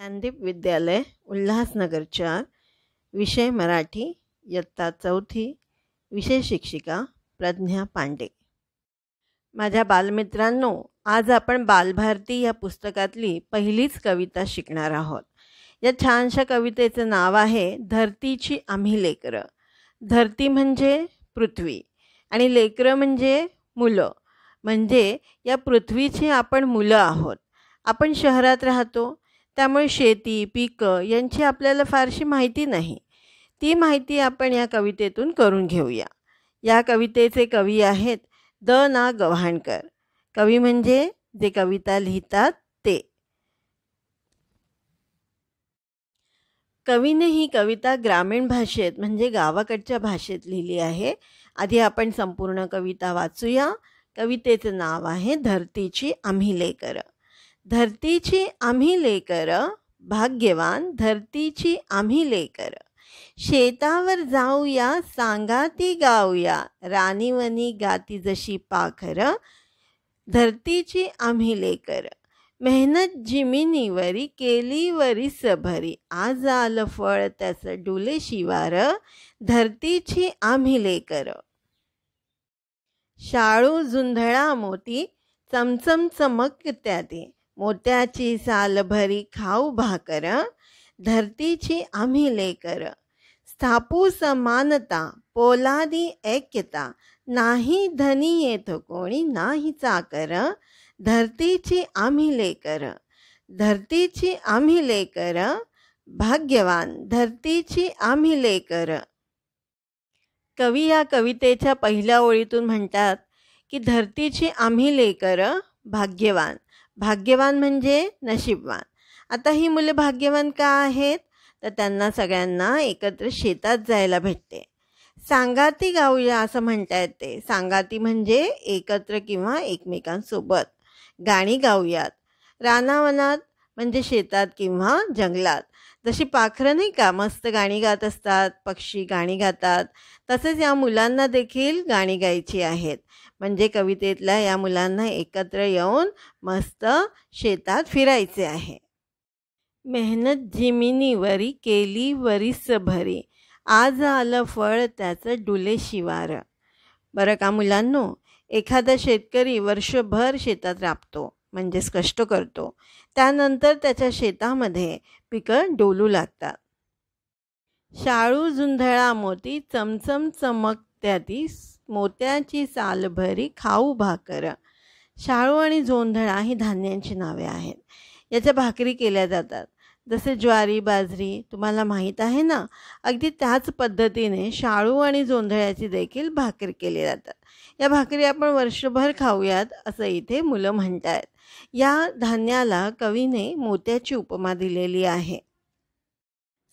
संदीप विद्यालय उल्हासनगरच्या विषय मराठी इयत्ता चौथी विषय शिक्षिका प्रज्ञा पांडे माझ्या बालमित्रांनो आज आपण बालभारती या पुस्तकातली पहिलीच कविता शिकणार आहोत या छानशा कवितेचं नाव आहे धरतीची आम्ही लेकरं धरती म्हणजे पृथ्वी आणि लेकरं म्हणजे मुलं म्हणजे या पृथ्वीची आपण मुलं आहोत आपण शहरात राहतो त्यामुळे शेती पिकं यांची आपल्याला फारशी माहिती नाही ती माहिती आपण या कवितेतून करून घेऊया या कवितेचे कवी आहेत द ना गव्हाणकर कवी म्हणजे जे कविता लिहितात ते कवीने ही कविता ग्रामीण भाषेत म्हणजे गावाकडच्या भाषेत लिहिली आहे आधी आपण संपूर्ण कविता वाचूया कवितेचं नाव आहे धरतीची आम्ही लेकर धरतीची आम्ही लेकर भाग्यवान धरतीची आम्ही लेकर शेतावर जाऊया सांगाती गाऊया राणीवनी गाती जशी पाखर धरतीची आम्ही लेकर मेहनत जिमिनीवरी केली वरी सभरी आज आलं फळ त्याचं डुले शिवार धरतीची आम्ही लेकर शाळू झुंधळा मोती चमचम चमक त्याती मोत्याची साल भरी खाऊ भाकर धरतीची आम्ही लेकर स्थापू समानता पोलादी ऐक्यता नाही धनी येत कोणी नाही चाकर धरतीची आम्ही लेकर धरतीची आम्ही लेकर भाग्यवान धरतीची आम्ही लेकर कवी या कवितेच्या पहिल्या ओळीतून म्हणतात की धरतीची आम्ही लेकर भाग्यवान भाग्यवान म्हणजे नशीबवान आता ही मुले भाग्यवान का आहेत तर त्यांना सगळ्यांना एकत्र शेतात जायला भेटते सांगाती गाऊया असं म्हणता येते सांगाती म्हणजे एकत्र किंवा एकमेकांसोबत गाणी गाऊयात रानावनात म्हणजे शेतात किंवा जंगलात जशी पाखरं नाही का मस्त गाणी गात असतात पक्षी गाणी गातात तसेच या मुलांना देखील गाणी गायची आहेत म्हणजे कवितेतल्या या मुलांना एकत्र येऊन मस्त शेतात फिरायचे आहे मेहनत जिमिनीवरी केली वरीस भरी आज आलं फळ त्याचं डुले शिवार बरं का मुलांनो एखादा शेतकरी वर्षभर शेतात राबतो म्हणजेच कष्ट करतो त्यानंतर त्याच्या शेतामध्ये पिकं डोलू लागतात शाळू झुंधळा मोती चमचम चमकत्याती मोत्याची सालभरी खाऊ भाकर शाळू आणि झोंधळा ही धान्यांची नावे आहेत याच्या भाकरी केल्या जातात जसे ज्वारी बाजरी तुम्हाला माहीत आहे ना अगदी त्याच पद्धतीने शाळू आणि जोंधळ्याची देखील भाकरी केली जातात या भाकरी आपण वर्षभर खाऊयात असं इथे मुलं म्हणत आहेत या धान्याला कवीने मोत्याची उपमा दिलेली आहे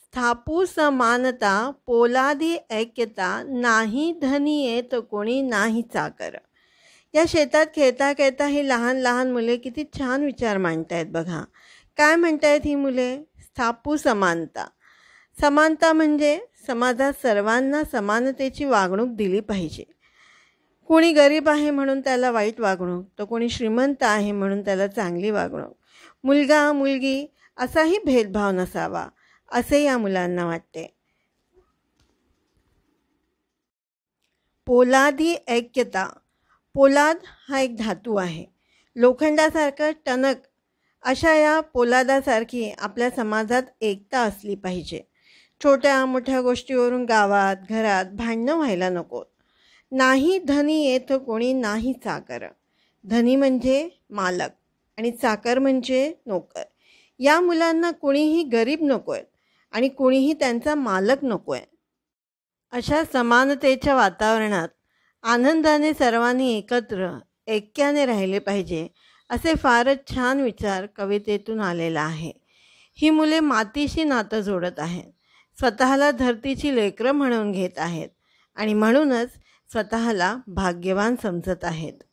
स्थापू समानता पोलादी ऐक्यता नाही धनी येत कोणी नाही चाकर या शेतात खेळता खेळता ही लहान लहान मुले किती छान विचार मांडतायत बघा काय आहेत ही मुले स्थापू समानता समानता म्हणजे समाजात सर्वांना समानतेची वागणूक दिली पाहिजे कोणी गरीब आहे म्हणून त्याला वाईट वागणूक तर कोणी श्रीमंत आहे म्हणून त्याला चांगली वागणूक मुलगा मुलगी असाही भेदभाव नसावा असे या मुलांना वाटते पोलादी ऐक्यता पोलाद हा एक धातू आहे लोखंडासारखं टणक अशा या पोलादासारखी आपल्या समाजात एकता असली पाहिजे छोट्या मोठ्या गोष्टीवरून गावात घरात भांडणं व्हायला नको नाही धनी येत कोणी नाही चाकर धनी म्हणजे मालक आणि चाकर म्हणजे नोकर या मुलांना कुणीही गरीब नको आणि कुणीही त्यांचा मालक नको आहे अशा समानतेच्या वातावरणात आनंदाने सर्वांनी एकत्र ऐक्याने राहिले पाहिजे असे फारच छान विचार कवितेतून आलेला आहे ही मुले मातीशी नातं जोडत आहेत स्वतःला धरतीची लेकरं म्हणून घेत आहेत आणि म्हणूनच स्वतःला भाग्यवान समजत आहेत